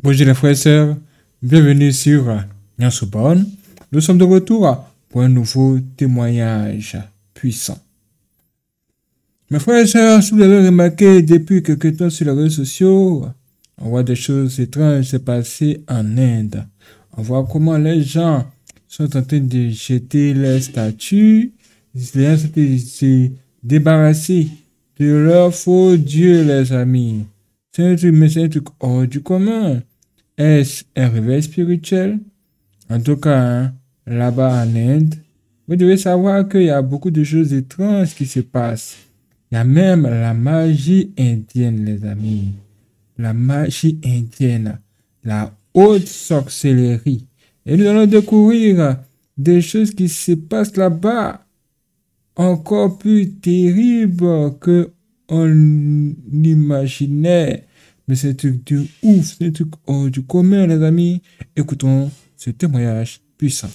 Bonjour les frères et sœurs, bienvenue sur Nous sommes de retour pour un nouveau témoignage puissant. Mes frères et sœurs, si vous avez remarqué depuis quelques temps sur les réseaux sociaux, on voit des choses étranges se passer en Inde. On voit comment les gens sont en train de jeter les statues, les gens sont débarrasser de leur faux Dieu, les amis. C'est un truc, mais c'est un truc hors du commun. Est-ce un réveil spirituel En tout cas, hein, là-bas en Inde, vous devez savoir qu'il y a beaucoup de choses étranges qui se passent. Il y a même la magie indienne, les amis. La magie indienne, la haute sorcellerie. Et nous allons découvrir des choses qui se passent là-bas encore plus terribles que on imaginait. Mais c'est du ouf, c'est oh, du commun, les amis. Écoutons ce témoignage puissant.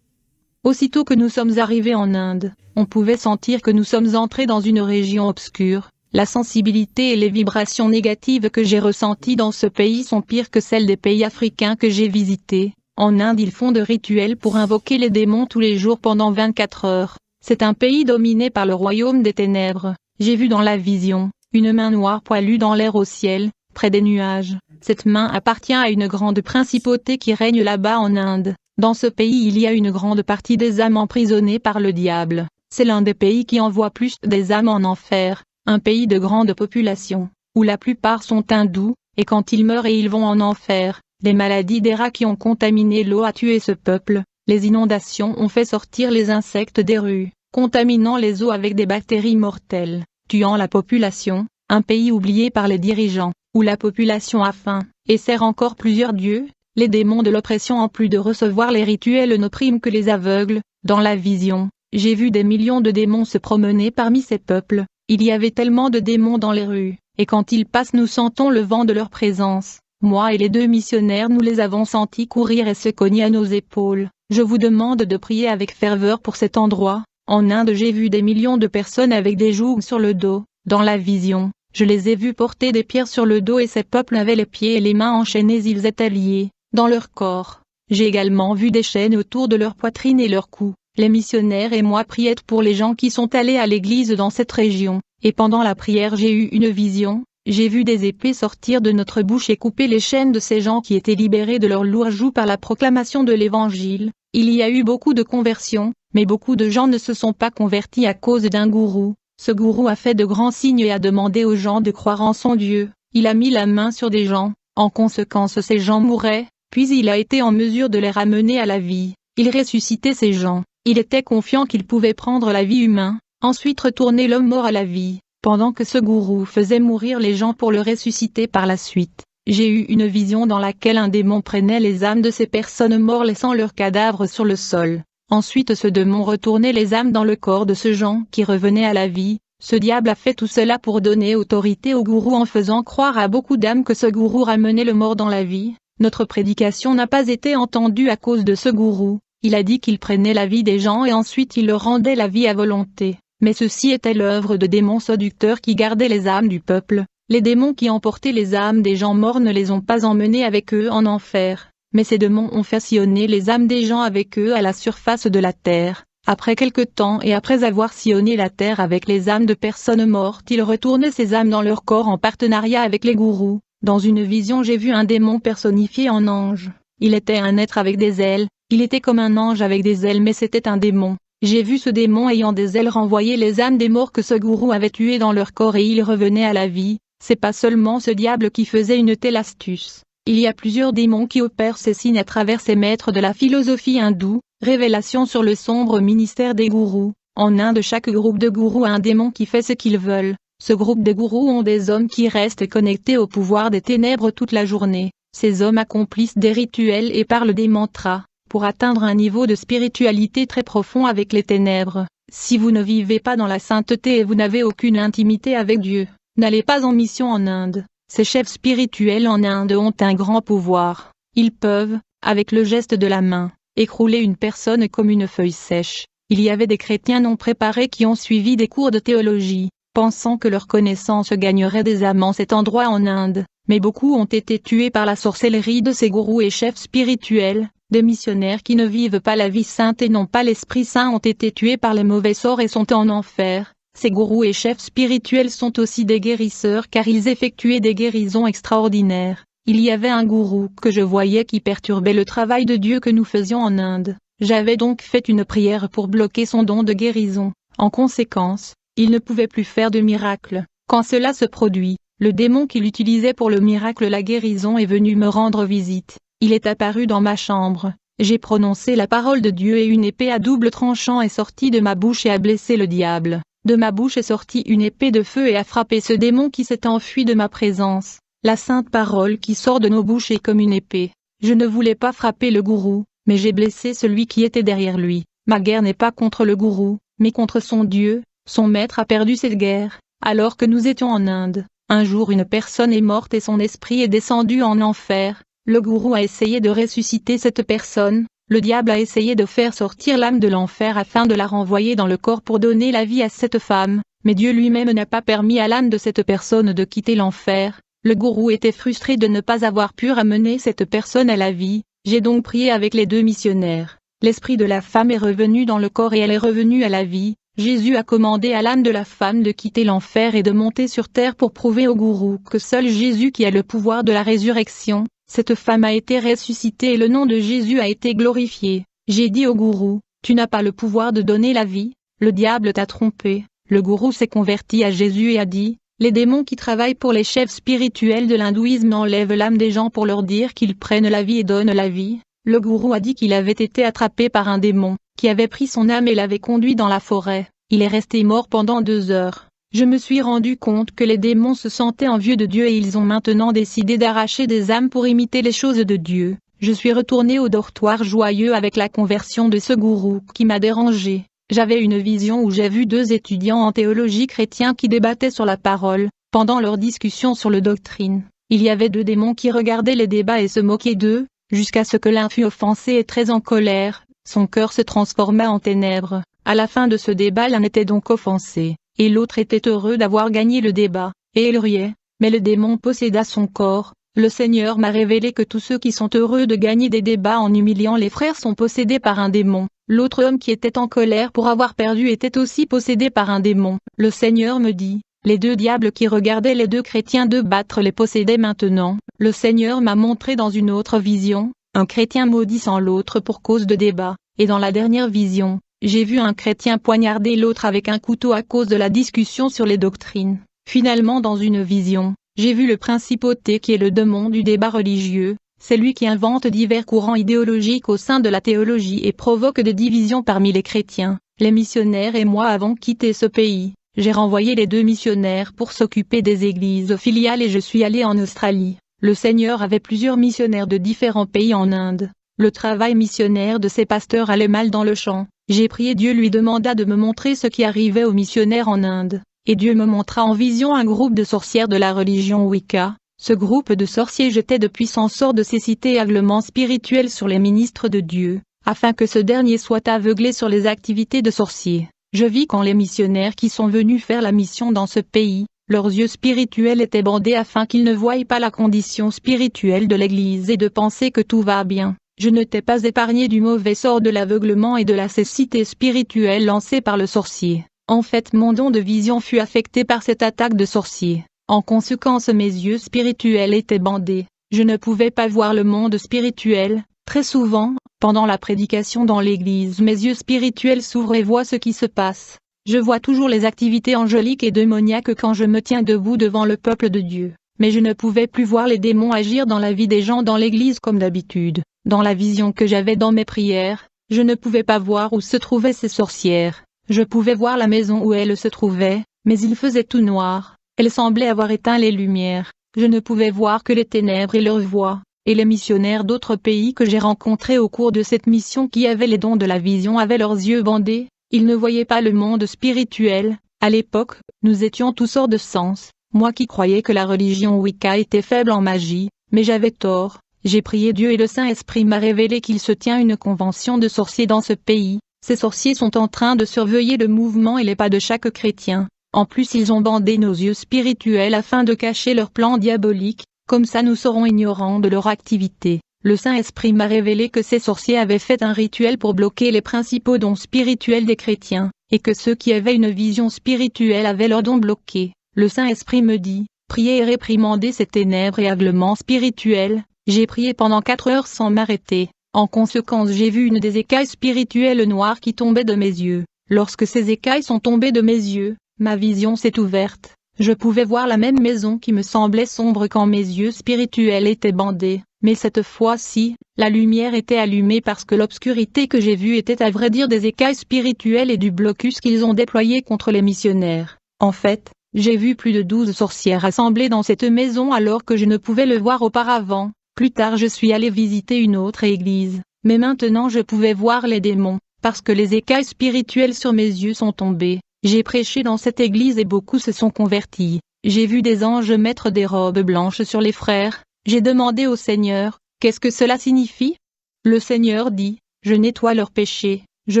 Aussitôt que nous sommes arrivés en Inde, on pouvait sentir que nous sommes entrés dans une région obscure. La sensibilité et les vibrations négatives que j'ai ressenties dans ce pays sont pires que celles des pays africains que j'ai visités. En Inde, ils font de rituels pour invoquer les démons tous les jours pendant 24 heures. C'est un pays dominé par le royaume des ténèbres. J'ai vu dans la vision, une main noire poilue dans l'air au ciel, près des nuages. Cette main appartient à une grande principauté qui règne là-bas en Inde. Dans ce pays il y a une grande partie des âmes emprisonnées par le diable. C'est l'un des pays qui envoie plus des âmes en enfer, un pays de grande population, où la plupart sont hindous, et quand ils meurent et ils vont en enfer, les maladies des rats qui ont contaminé l'eau a tué ce peuple, les inondations ont fait sortir les insectes des rues, contaminant les eaux avec des bactéries mortelles, tuant la population, un pays oublié par les dirigeants, où la population a faim, et sert encore plusieurs dieux, les démons de l'oppression en plus de recevoir les rituels n'oppriment que les aveugles, dans la vision, j'ai vu des millions de démons se promener parmi ces peuples, il y avait tellement de démons dans les rues, et quand ils passent nous sentons le vent de leur présence, moi et les deux missionnaires nous les avons sentis courir et se cogner à nos épaules, je vous demande de prier avec ferveur pour cet endroit, en Inde j'ai vu des millions de personnes avec des jougs sur le dos, dans la vision, je les ai vus porter des pierres sur le dos et ces peuples avaient les pieds et les mains enchaînés, ils étaient liés, dans leur corps. J'ai également vu des chaînes autour de leur poitrine et leur cou. Les missionnaires et moi priètes pour les gens qui sont allés à l'église dans cette région, et pendant la prière j'ai eu une vision, j'ai vu des épées sortir de notre bouche et couper les chaînes de ces gens qui étaient libérés de leur lourd joug par la proclamation de l'évangile. Il y a eu beaucoup de conversions, mais beaucoup de gens ne se sont pas convertis à cause d'un gourou. Ce gourou a fait de grands signes et a demandé aux gens de croire en son Dieu, il a mis la main sur des gens, en conséquence ces gens mouraient, puis il a été en mesure de les ramener à la vie, il ressuscitait ces gens, il était confiant qu'il pouvait prendre la vie humaine, ensuite retourner l'homme mort à la vie, pendant que ce gourou faisait mourir les gens pour le ressusciter par la suite. J'ai eu une vision dans laquelle un démon prenait les âmes de ces personnes mortes laissant leurs cadavres sur le sol. Ensuite ce démon retournait les âmes dans le corps de ce genre qui revenait à la vie, ce diable a fait tout cela pour donner autorité au gourou en faisant croire à beaucoup d'âmes que ce gourou ramenait le mort dans la vie. Notre prédication n'a pas été entendue à cause de ce gourou. Il a dit qu'il prenait la vie des gens et ensuite il leur rendait la vie à volonté. Mais ceci était l'œuvre de démons séducteurs qui gardaient les âmes du peuple. Les démons qui emportaient les âmes des gens morts ne les ont pas emmenés avec eux en enfer mais ces démons ont fait sillonner les âmes des gens avec eux à la surface de la terre. Après quelque temps et après avoir sillonné la terre avec les âmes de personnes mortes, ils retournaient ces âmes dans leur corps en partenariat avec les gourous. Dans une vision j'ai vu un démon personnifié en ange. Il était un être avec des ailes, il était comme un ange avec des ailes mais c'était un démon. J'ai vu ce démon ayant des ailes renvoyer les âmes des morts que ce gourou avait tués dans leur corps et ils revenaient à la vie. C'est pas seulement ce diable qui faisait une telle astuce. Il y a plusieurs démons qui opèrent ces signes à travers ces maîtres de la philosophie hindoue, révélation sur le sombre ministère des gourous. En Inde chaque groupe de gourous a un démon qui fait ce qu'ils veulent. Ce groupe de gourous ont des hommes qui restent connectés au pouvoir des ténèbres toute la journée. Ces hommes accomplissent des rituels et parlent des mantras, pour atteindre un niveau de spiritualité très profond avec les ténèbres. Si vous ne vivez pas dans la sainteté et vous n'avez aucune intimité avec Dieu, n'allez pas en mission en Inde. Ces chefs spirituels en Inde ont un grand pouvoir. Ils peuvent, avec le geste de la main, écrouler une personne comme une feuille sèche. Il y avait des chrétiens non préparés qui ont suivi des cours de théologie, pensant que leur connaissance gagnerait des amants cet endroit en Inde, mais beaucoup ont été tués par la sorcellerie de ces gourous et chefs spirituels, des missionnaires qui ne vivent pas la vie sainte et n'ont pas l'Esprit Saint ont été tués par les mauvais sorts et sont en enfer, ces gourous et chefs spirituels sont aussi des guérisseurs car ils effectuaient des guérisons extraordinaires. Il y avait un gourou que je voyais qui perturbait le travail de Dieu que nous faisions en Inde. J'avais donc fait une prière pour bloquer son don de guérison. En conséquence, il ne pouvait plus faire de miracle. Quand cela se produit, le démon qu'il utilisait pour le miracle la guérison est venu me rendre visite. Il est apparu dans ma chambre. J'ai prononcé la parole de Dieu et une épée à double tranchant est sortie de ma bouche et a blessé le diable de ma bouche est sortie une épée de feu et a frappé ce démon qui s'est enfui de ma présence. La sainte parole qui sort de nos bouches est comme une épée. Je ne voulais pas frapper le gourou, mais j'ai blessé celui qui était derrière lui. Ma guerre n'est pas contre le gourou, mais contre son Dieu. Son maître a perdu cette guerre, alors que nous étions en Inde. Un jour une personne est morte et son esprit est descendu en enfer. Le gourou a essayé de ressusciter cette personne, le diable a essayé de faire sortir l'âme de l'enfer afin de la renvoyer dans le corps pour donner la vie à cette femme, mais Dieu lui-même n'a pas permis à l'âme de cette personne de quitter l'enfer. Le gourou était frustré de ne pas avoir pu ramener cette personne à la vie, j'ai donc prié avec les deux missionnaires. L'esprit de la femme est revenu dans le corps et elle est revenue à la vie. Jésus a commandé à l'âme de la femme de quitter l'enfer et de monter sur terre pour prouver au gourou que seul Jésus qui a le pouvoir de la résurrection, cette femme a été ressuscitée et le nom de Jésus a été glorifié. J'ai dit au gourou, tu n'as pas le pouvoir de donner la vie, le diable t'a trompé. Le gourou s'est converti à Jésus et a dit, les démons qui travaillent pour les chefs spirituels de l'hindouisme enlèvent l'âme des gens pour leur dire qu'ils prennent la vie et donnent la vie. Le gourou a dit qu'il avait été attrapé par un démon, qui avait pris son âme et l'avait conduit dans la forêt. Il est resté mort pendant deux heures. Je me suis rendu compte que les démons se sentaient envieux de Dieu et ils ont maintenant décidé d'arracher des âmes pour imiter les choses de Dieu. Je suis retourné au dortoir joyeux avec la conversion de ce gourou qui m'a dérangé. J'avais une vision où j'ai vu deux étudiants en théologie chrétien qui débattaient sur la parole, pendant leur discussion sur le doctrine. Il y avait deux démons qui regardaient les débats et se moquaient d'eux, jusqu'à ce que l'un fût offensé et très en colère, son cœur se transforma en ténèbres. À la fin de ce débat l'un était donc offensé, et l'autre était heureux d'avoir gagné le débat, et il riait, mais le démon posséda son corps. Le Seigneur m'a révélé que tous ceux qui sont heureux de gagner des débats en humiliant les frères sont possédés par un démon. L'autre homme qui était en colère pour avoir perdu était aussi possédé par un démon. Le Seigneur me dit, les deux diables qui regardaient les deux chrétiens de battre les possédaient maintenant. Le Seigneur m'a montré dans une autre vision, un chrétien maudit sans l'autre pour cause de débat, et dans la dernière vision, j'ai vu un chrétien poignarder l'autre avec un couteau à cause de la discussion sur les doctrines. Finalement dans une vision, j'ai vu le principauté qui est le démon du débat religieux, c'est lui qui invente divers courants idéologiques au sein de la théologie et provoque des divisions parmi les chrétiens. Les missionnaires et moi avons quitté ce pays. J'ai renvoyé les deux missionnaires pour s'occuper des églises filiales et je suis allé en Australie. Le Seigneur avait plusieurs missionnaires de différents pays en Inde. Le travail missionnaire de ces pasteurs allait mal dans le champ. J'ai prié Dieu lui demanda de me montrer ce qui arrivait aux missionnaires en Inde, et Dieu me montra en vision un groupe de sorcières de la religion Wicca. Ce groupe de sorciers jetait de puissants sorts de cécité cités aveuglement spirituels sur les ministres de Dieu, afin que ce dernier soit aveuglé sur les activités de sorciers. Je vis quand les missionnaires qui sont venus faire la mission dans ce pays, leurs yeux spirituels étaient bandés afin qu'ils ne voient pas la condition spirituelle de l'Église et de penser que tout va bien je ne t'ai pas épargné du mauvais sort de l'aveuglement et de la cécité spirituelle lancée par le sorcier. En fait mon don de vision fut affecté par cette attaque de sorcier. En conséquence mes yeux spirituels étaient bandés. Je ne pouvais pas voir le monde spirituel. Très souvent, pendant la prédication dans l'église mes yeux spirituels s'ouvrent et voient ce qui se passe. Je vois toujours les activités angéliques et démoniaques quand je me tiens debout devant le peuple de Dieu mais je ne pouvais plus voir les démons agir dans la vie des gens dans l'église comme d'habitude. Dans la vision que j'avais dans mes prières, je ne pouvais pas voir où se trouvaient ces sorcières. Je pouvais voir la maison où elles se trouvaient, mais il faisait tout noir. Elles semblaient avoir éteint les lumières. Je ne pouvais voir que les ténèbres et leurs voix, et les missionnaires d'autres pays que j'ai rencontrés au cours de cette mission qui avaient les dons de la vision avaient leurs yeux bandés. Ils ne voyaient pas le monde spirituel. À l'époque, nous étions tous hors de sens. Moi qui croyais que la religion Wicca était faible en magie, mais j'avais tort. J'ai prié Dieu et le Saint-Esprit m'a révélé qu'il se tient une convention de sorciers dans ce pays. Ces sorciers sont en train de surveiller le mouvement et les pas de chaque chrétien. En plus ils ont bandé nos yeux spirituels afin de cacher leur plan diabolique, comme ça nous serons ignorants de leur activité. Le Saint-Esprit m'a révélé que ces sorciers avaient fait un rituel pour bloquer les principaux dons spirituels des chrétiens, et que ceux qui avaient une vision spirituelle avaient leurs dons bloqués. Le Saint-Esprit me dit, priez et réprimandez ces ténèbres et aglements spirituels, j'ai prié pendant quatre heures sans m'arrêter. En conséquence j'ai vu une des écailles spirituelles noires qui tombait de mes yeux. Lorsque ces écailles sont tombées de mes yeux, ma vision s'est ouverte. Je pouvais voir la même maison qui me semblait sombre quand mes yeux spirituels étaient bandés. Mais cette fois-ci, la lumière était allumée parce que l'obscurité que j'ai vue était à vrai dire des écailles spirituelles et du blocus qu'ils ont déployé contre les missionnaires. En fait, j'ai vu plus de douze sorcières assemblées dans cette maison alors que je ne pouvais le voir auparavant. Plus tard je suis allé visiter une autre église, mais maintenant je pouvais voir les démons, parce que les écailles spirituelles sur mes yeux sont tombées. J'ai prêché dans cette église et beaucoup se sont convertis. J'ai vu des anges mettre des robes blanches sur les frères. J'ai demandé au Seigneur, qu'est-ce que cela signifie Le Seigneur dit, je nettoie leurs péchés, je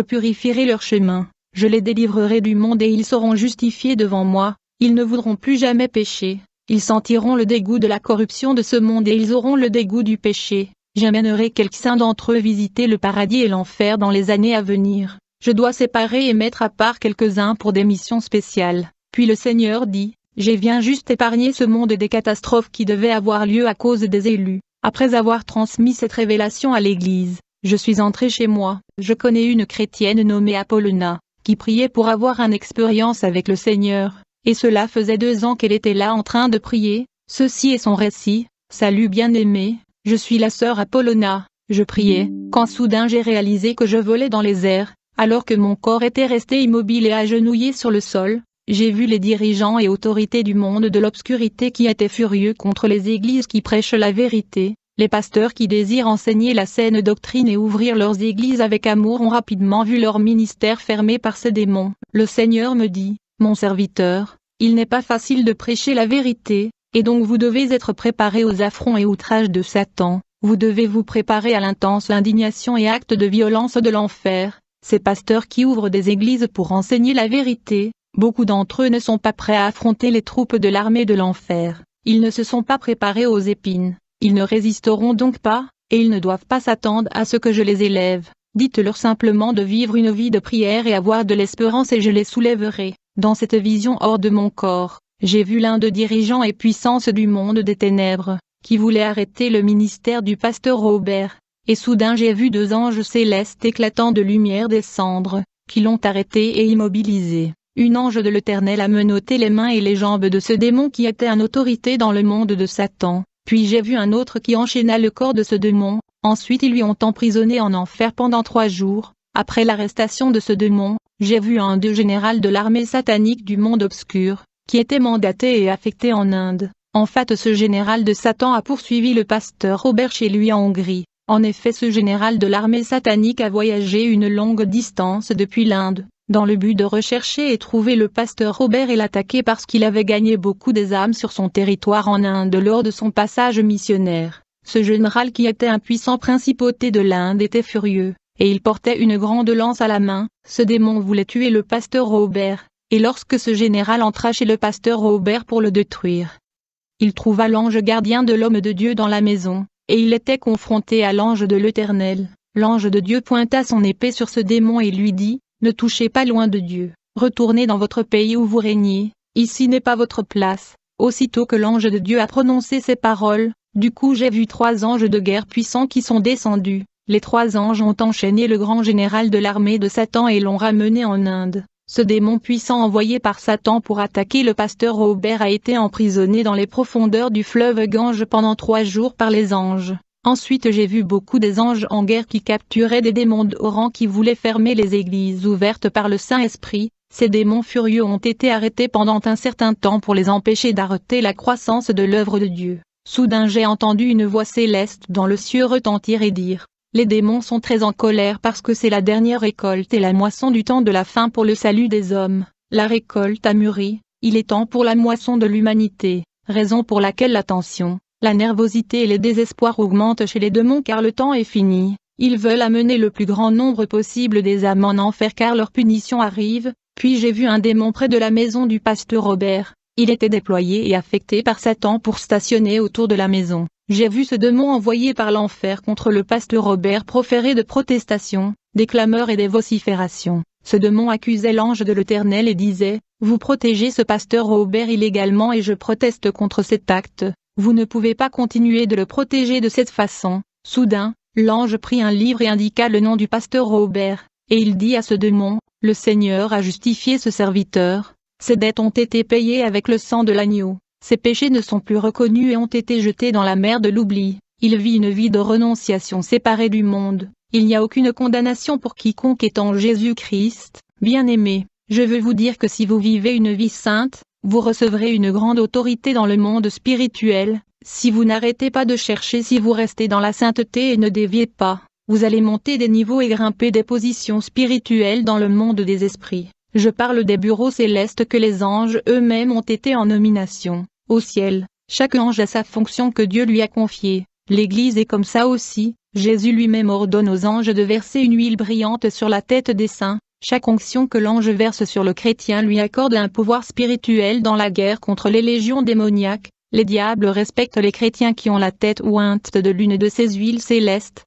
purifierai leur chemin, je les délivrerai du monde et ils seront justifiés devant moi, ils ne voudront plus jamais pécher, ils sentiront le dégoût de la corruption de ce monde et ils auront le dégoût du péché. J'amènerai quelques-uns d'entre eux visiter le paradis et l'enfer dans les années à venir. Je dois séparer et mettre à part quelques-uns pour des missions spéciales. Puis le Seigneur dit, j'ai viens juste épargner ce monde des catastrophes qui devaient avoir lieu à cause des élus. Après avoir transmis cette révélation à l'Église, je suis entré chez moi. Je connais une chrétienne nommée Apollona, qui priait pour avoir une expérience avec le Seigneur et cela faisait deux ans qu'elle était là en train de prier, ceci est son récit, Salut bien-aimé, je suis la sœur Apollona, je priais, quand soudain j'ai réalisé que je volais dans les airs, alors que mon corps était resté immobile et agenouillé sur le sol, j'ai vu les dirigeants et autorités du monde de l'obscurité qui étaient furieux contre les églises qui prêchent la vérité, les pasteurs qui désirent enseigner la saine doctrine et ouvrir leurs églises avec amour ont rapidement vu leur ministère fermé par ces démons. Le Seigneur me dit, mon serviteur, il n'est pas facile de prêcher la vérité, et donc vous devez être préparé aux affronts et outrages de Satan, vous devez vous préparer à l'intense indignation et actes de violence de l'enfer, ces pasteurs qui ouvrent des églises pour enseigner la vérité, beaucoup d'entre eux ne sont pas prêts à affronter les troupes de l'armée de l'enfer, ils ne se sont pas préparés aux épines, ils ne résisteront donc pas, et ils ne doivent pas s'attendre à ce que je les élève, dites-leur simplement de vivre une vie de prière et avoir de l'espérance et je les soulèverai. Dans cette vision hors de mon corps, j'ai vu l'un des dirigeants et puissances du monde des ténèbres, qui voulait arrêter le ministère du pasteur Robert, et soudain j'ai vu deux anges célestes éclatant de lumière descendre, qui l'ont arrêté et immobilisé. Une ange de l'Éternel a menotté les mains et les jambes de ce démon qui était en autorité dans le monde de Satan, puis j'ai vu un autre qui enchaîna le corps de ce démon, ensuite ils lui ont emprisonné en enfer pendant trois jours, après l'arrestation de ce démon, j'ai vu un deux général de l'armée satanique du monde obscur, qui était mandaté et affecté en Inde. En fait ce général de Satan a poursuivi le pasteur Robert chez lui en Hongrie. En effet ce général de l'armée satanique a voyagé une longue distance depuis l'Inde, dans le but de rechercher et trouver le pasteur Robert et l'attaquer parce qu'il avait gagné beaucoup des âmes sur son territoire en Inde lors de son passage missionnaire. Ce général qui était un puissant principauté de l'Inde était furieux, et il portait une grande lance à la main, ce démon voulait tuer le pasteur Robert, et lorsque ce général entra chez le pasteur Robert pour le détruire, il trouva l'ange gardien de l'homme de Dieu dans la maison, et il était confronté à l'ange de l'Éternel. L'ange de Dieu pointa son épée sur ce démon et lui dit, Ne touchez pas loin de Dieu, retournez dans votre pays où vous régnez, ici n'est pas votre place. Aussitôt que l'ange de Dieu a prononcé ces paroles, du coup j'ai vu trois anges de guerre puissants qui sont descendus, les trois anges ont enchaîné le grand général de l'armée de Satan et l'ont ramené en Inde. Ce démon puissant envoyé par Satan pour attaquer le pasteur Robert a été emprisonné dans les profondeurs du fleuve Gange pendant trois jours par les anges. Ensuite j'ai vu beaucoup des anges en guerre qui capturaient des démons d'Oran qui voulaient fermer les églises ouvertes par le Saint-Esprit. Ces démons furieux ont été arrêtés pendant un certain temps pour les empêcher d'arrêter la croissance de l'œuvre de Dieu. Soudain j'ai entendu une voix céleste dans le ciel retentir et dire les démons sont très en colère parce que c'est la dernière récolte et la moisson du temps de la fin pour le salut des hommes. La récolte a mûri, il est temps pour la moisson de l'humanité, raison pour laquelle la tension, la nervosité et les désespoirs augmentent chez les démons car le temps est fini. Ils veulent amener le plus grand nombre possible des âmes en enfer car leur punition arrive, puis j'ai vu un démon près de la maison du pasteur Robert, il était déployé et affecté par Satan pour stationner autour de la maison. J'ai vu ce démon envoyé par l'enfer contre le pasteur Robert proférer de protestations, des clameurs et des vociférations. Ce démon accusait l'ange de l'Éternel et disait, « Vous protégez ce pasteur Robert illégalement et je proteste contre cet acte, vous ne pouvez pas continuer de le protéger de cette façon. » Soudain, l'ange prit un livre et indiqua le nom du pasteur Robert, et il dit à ce démon, « Le Seigneur a justifié ce serviteur, ses dettes ont été payées avec le sang de l'agneau. » Ses péchés ne sont plus reconnus et ont été jetés dans la mer de l'oubli. Il vit une vie de renonciation séparée du monde. Il n'y a aucune condamnation pour quiconque est en Jésus-Christ. bien aimé je veux vous dire que si vous vivez une vie sainte, vous recevrez une grande autorité dans le monde spirituel. Si vous n'arrêtez pas de chercher, si vous restez dans la sainteté et ne déviez pas, vous allez monter des niveaux et grimper des positions spirituelles dans le monde des esprits. Je parle des bureaux célestes que les anges eux-mêmes ont été en nomination, au ciel. Chaque ange a sa fonction que Dieu lui a confiée. L'Église est comme ça aussi, Jésus lui-même ordonne aux anges de verser une huile brillante sur la tête des saints, chaque onction que l'ange verse sur le chrétien lui accorde un pouvoir spirituel dans la guerre contre les légions démoniaques, les diables respectent les chrétiens qui ont la tête ointe de l'une de ces huiles célestes,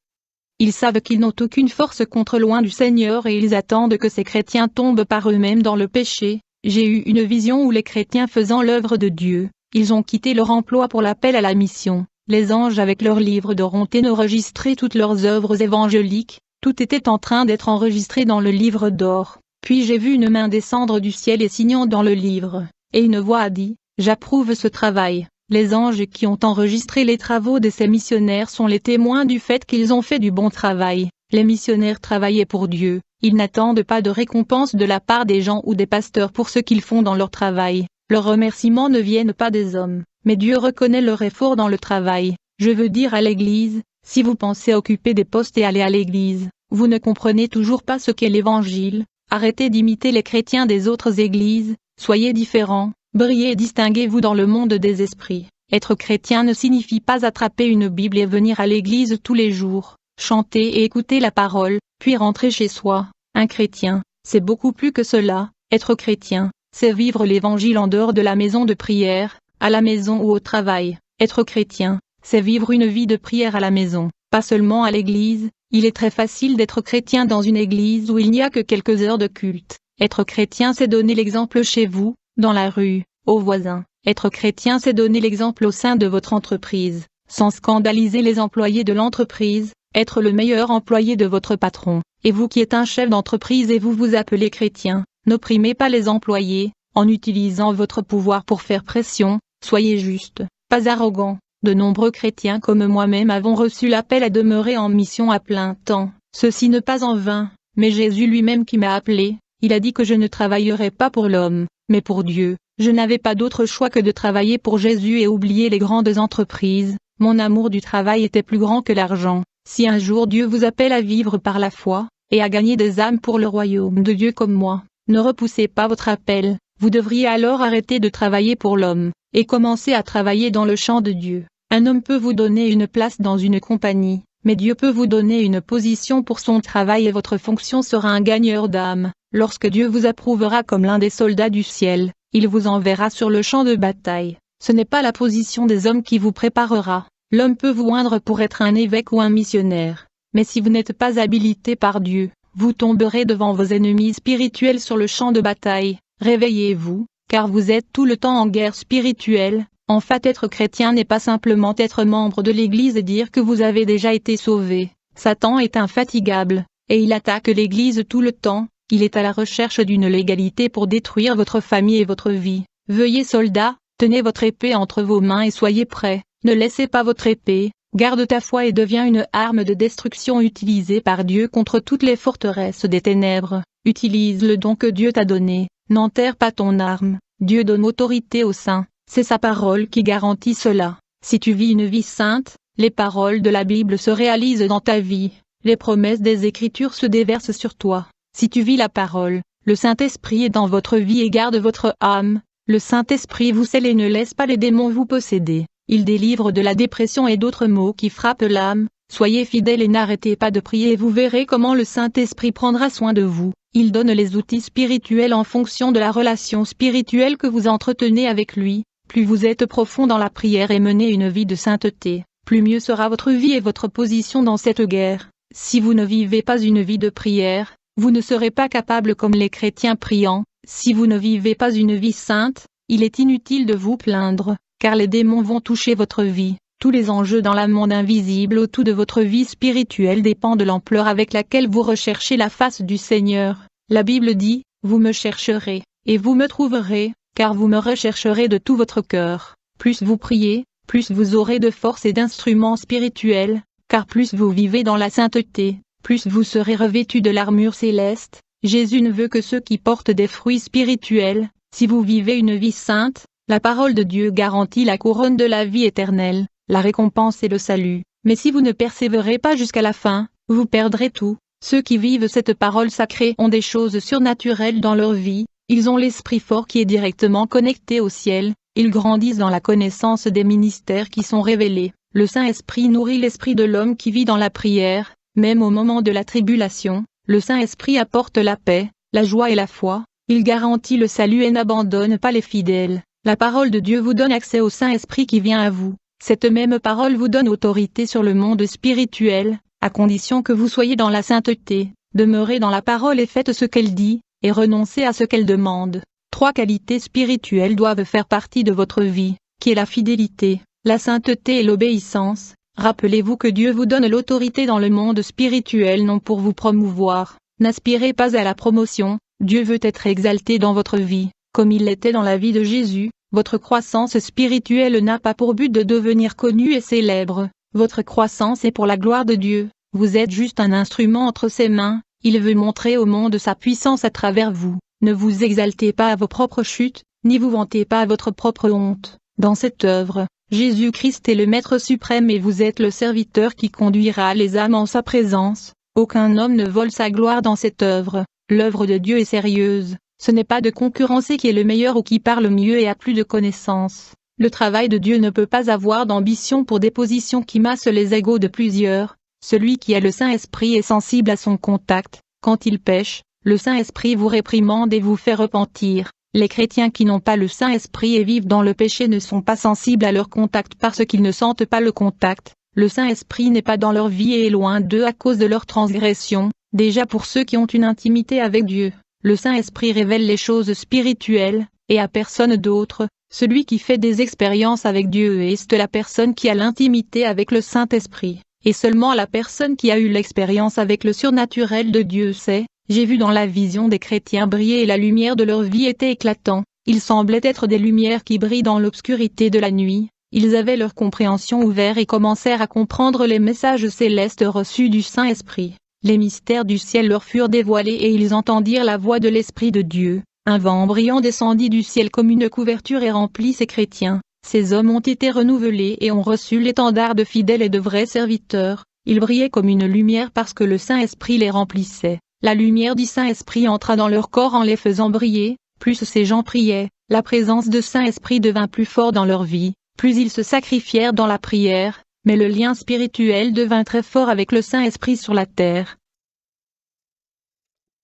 ils savent qu'ils n'ont aucune force contre loin du Seigneur et ils attendent que ces chrétiens tombent par eux-mêmes dans le péché. J'ai eu une vision où les chrétiens faisant l'œuvre de Dieu, ils ont quitté leur emploi pour l'appel à la mission. Les anges avec leurs livres d'or ont enregistré toutes leurs œuvres évangéliques, tout était en train d'être enregistré dans le livre d'or. Puis j'ai vu une main descendre du ciel et signant dans le livre, et une voix a dit, J'approuve ce travail. Les anges qui ont enregistré les travaux de ces missionnaires sont les témoins du fait qu'ils ont fait du bon travail. Les missionnaires travaillaient pour Dieu, ils n'attendent pas de récompense de la part des gens ou des pasteurs pour ce qu'ils font dans leur travail. Leurs remerciements ne viennent pas des hommes, mais Dieu reconnaît leur effort dans le travail. Je veux dire à l'Église, si vous pensez occuper des postes et aller à l'Église, vous ne comprenez toujours pas ce qu'est l'Évangile, arrêtez d'imiter les chrétiens des autres Églises, soyez différents, Brillez et distinguez-vous dans le monde des esprits. Être chrétien ne signifie pas attraper une Bible et venir à l'église tous les jours, chanter et écouter la parole, puis rentrer chez soi. Un chrétien, c'est beaucoup plus que cela. Être chrétien, c'est vivre l'évangile en dehors de la maison de prière, à la maison ou au travail. Être chrétien, c'est vivre une vie de prière à la maison, pas seulement à l'église. Il est très facile d'être chrétien dans une église où il n'y a que quelques heures de culte. Être chrétien, c'est donner l'exemple chez vous, dans la rue, aux voisins. Être chrétien, c'est donner l'exemple au sein de votre entreprise, sans scandaliser les employés de l'entreprise, être le meilleur employé de votre patron. Et vous qui êtes un chef d'entreprise et vous vous appelez chrétien, n'opprimez pas les employés, en utilisant votre pouvoir pour faire pression, soyez juste, pas arrogant. De nombreux chrétiens comme moi-même avons reçu l'appel à demeurer en mission à plein temps, ceci ne pas en vain, mais Jésus lui-même qui m'a appelé, il a dit que je ne travaillerai pas pour l'homme, mais pour Dieu, je n'avais pas d'autre choix que de travailler pour Jésus et oublier les grandes entreprises, mon amour du travail était plus grand que l'argent. Si un jour Dieu vous appelle à vivre par la foi, et à gagner des âmes pour le royaume de Dieu comme moi, ne repoussez pas votre appel, vous devriez alors arrêter de travailler pour l'homme, et commencer à travailler dans le champ de Dieu. Un homme peut vous donner une place dans une compagnie, mais Dieu peut vous donner une position pour son travail et votre fonction sera un gagneur d'âme. Lorsque Dieu vous approuvera comme l'un des soldats du ciel, il vous enverra sur le champ de bataille. Ce n'est pas la position des hommes qui vous préparera. L'homme peut vous oindre pour être un évêque ou un missionnaire. Mais si vous n'êtes pas habilité par Dieu, vous tomberez devant vos ennemis spirituels sur le champ de bataille. Réveillez-vous, car vous êtes tout le temps en guerre spirituelle, en fait être chrétien n'est pas simplement être membre de l'Église et dire que vous avez déjà été sauvé. Satan est infatigable, et il attaque l'Église tout le temps, il est à la recherche d'une légalité pour détruire votre famille et votre vie. Veuillez soldats, tenez votre épée entre vos mains et soyez prêts, ne laissez pas votre épée, garde ta foi et deviens une arme de destruction utilisée par Dieu contre toutes les forteresses des ténèbres, utilise le don que Dieu t'a donné, n'enterre pas ton arme, Dieu donne autorité aux saints, c'est sa parole qui garantit cela. Si tu vis une vie sainte, les paroles de la Bible se réalisent dans ta vie, les promesses des Écritures se déversent sur toi. Si tu vis la parole, le Saint-Esprit est dans votre vie et garde votre âme, le Saint-Esprit vous scelle et ne laisse pas les démons vous posséder. Il délivre de la dépression et d'autres maux qui frappent l'âme. Soyez fidèles et n'arrêtez pas de prier et vous verrez comment le Saint-Esprit prendra soin de vous. Il donne les outils spirituels en fonction de la relation spirituelle que vous entretenez avec lui. Plus vous êtes profond dans la prière et menez une vie de sainteté, plus mieux sera votre vie et votre position dans cette guerre. Si vous ne vivez pas une vie de prière, vous ne serez pas capable comme les chrétiens priants, si vous ne vivez pas une vie sainte, il est inutile de vous plaindre, car les démons vont toucher votre vie. Tous les enjeux dans la monde invisible autour de votre vie spirituelle dépendent de l'ampleur avec laquelle vous recherchez la face du Seigneur. La Bible dit, vous me chercherez, et vous me trouverez, car vous me rechercherez de tout votre cœur. Plus vous priez, plus vous aurez de force et d'instruments spirituels, car plus vous vivez dans la sainteté, plus vous serez revêtus de l'armure céleste. Jésus ne veut que ceux qui portent des fruits spirituels, si vous vivez une vie sainte, la parole de Dieu garantit la couronne de la vie éternelle, la récompense et le salut. Mais si vous ne persévérez pas jusqu'à la fin, vous perdrez tout. Ceux qui vivent cette parole sacrée ont des choses surnaturelles dans leur vie, ils ont l'esprit fort qui est directement connecté au ciel, ils grandissent dans la connaissance des ministères qui sont révélés. Le Saint-Esprit nourrit l'esprit de l'homme qui vit dans la prière, même au moment de la tribulation, le Saint-Esprit apporte la paix, la joie et la foi, il garantit le salut et n'abandonne pas les fidèles. La parole de Dieu vous donne accès au Saint-Esprit qui vient à vous. Cette même parole vous donne autorité sur le monde spirituel, à condition que vous soyez dans la sainteté, demeurez dans la parole et faites ce qu'elle dit, et renoncer à ce qu'elle demande. Trois qualités spirituelles doivent faire partie de votre vie, qui est la fidélité, la sainteté et l'obéissance. Rappelez-vous que Dieu vous donne l'autorité dans le monde spirituel non pour vous promouvoir, n'aspirez pas à la promotion, Dieu veut être exalté dans votre vie, comme il l'était dans la vie de Jésus, votre croissance spirituelle n'a pas pour but de devenir connue et célèbre, votre croissance est pour la gloire de Dieu, vous êtes juste un instrument entre ses mains, il veut montrer au monde sa puissance à travers vous. Ne vous exaltez pas à vos propres chutes, ni vous vantez pas à votre propre honte. Dans cette œuvre, Jésus-Christ est le Maître suprême et vous êtes le serviteur qui conduira les âmes en sa présence. Aucun homme ne vole sa gloire dans cette œuvre. L'œuvre de Dieu est sérieuse. Ce n'est pas de concurrencer qui est le meilleur ou qui parle mieux et a plus de connaissances. Le travail de Dieu ne peut pas avoir d'ambition pour des positions qui massent les égaux de plusieurs, celui qui a le Saint-Esprit est sensible à son contact, quand il pêche, le Saint-Esprit vous réprimande et vous fait repentir. Les chrétiens qui n'ont pas le Saint-Esprit et vivent dans le péché ne sont pas sensibles à leur contact parce qu'ils ne sentent pas le contact. Le Saint-Esprit n'est pas dans leur vie et est loin d'eux à cause de leur transgression. Déjà pour ceux qui ont une intimité avec Dieu, le Saint-Esprit révèle les choses spirituelles, et à personne d'autre, celui qui fait des expériences avec Dieu est la personne qui a l'intimité avec le Saint-Esprit et seulement la personne qui a eu l'expérience avec le surnaturel de Dieu sait, j'ai vu dans la vision des chrétiens briller et la lumière de leur vie était éclatant, ils semblaient être des lumières qui brillent dans l'obscurité de la nuit, ils avaient leur compréhension ouverte et commencèrent à comprendre les messages célestes reçus du Saint-Esprit. Les mystères du ciel leur furent dévoilés et ils entendirent la voix de l'Esprit de Dieu. Un vent brillant descendit du ciel comme une couverture et remplit ces chrétiens. Ces hommes ont été renouvelés et ont reçu l'étendard de fidèles et de vrais serviteurs, ils brillaient comme une lumière parce que le Saint-Esprit les remplissait. La lumière du Saint-Esprit entra dans leur corps en les faisant briller, plus ces gens priaient, la présence de Saint-Esprit devint plus fort dans leur vie, plus ils se sacrifièrent dans la prière, mais le lien spirituel devint très fort avec le Saint-Esprit sur la terre.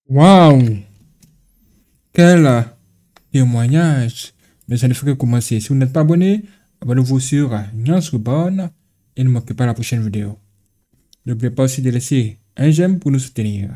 Waouh Quel témoignage mais ça ne fait que commencer. Si vous n'êtes pas abonné, abonnez-vous sur Nyansrubon et ne manquez pas la prochaine vidéo. N'oubliez pas aussi de laisser un j'aime pour nous soutenir.